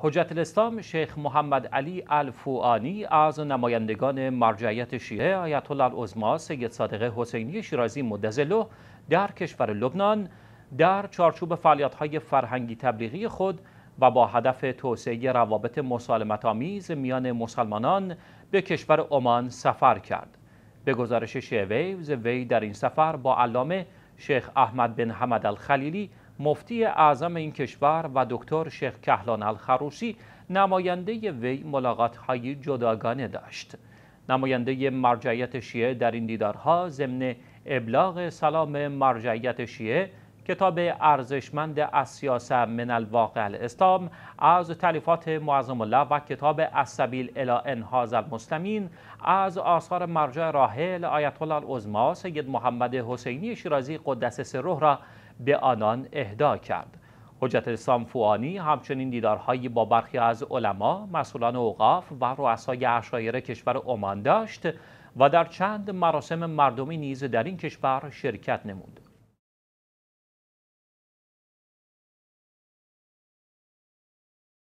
حجت الاسلام شیخ محمد علی الفوانی از نمایندگان مرجعیت شیعه آیت الله العظما سید صادق حسینی شیرازی مدزلو در کشور لبنان در چارچوب فعالیت‌های فرهنگی تبلیغی خود و با هدف توسعه روابط مسالمت آمیز میان مسلمانان به کشور عمان سفر کرد. به گزارش ویوز وی در این سفر با علامه شیخ احمد بن حمد الخلیلی مفتی اعظم این کشور و دکتر شیخ کهلان الخروشی نماینده وی ملاقات های جداگانه داشت نماینده مرجعیت شیعه در این دیدارها ضمن ابلاغ سلام مرجعیت شیعه کتاب ارزشمند از من الواقع الاسلام از تعلیفات معظم الله و کتاب از سبیل الی انحاز المسلمین از آثار مرجع راهل آیت الله سید محمد حسینی شیرازی قدس سره را به آنان اهدا کرد حجت الاسلام فوانی همچنین دیدارهایی با برخی از علما، مسئولان اوقاف و رؤسای اشایر کشور عمان داشت و در چند مراسم مردمی نیز در این کشور شرکت نمود.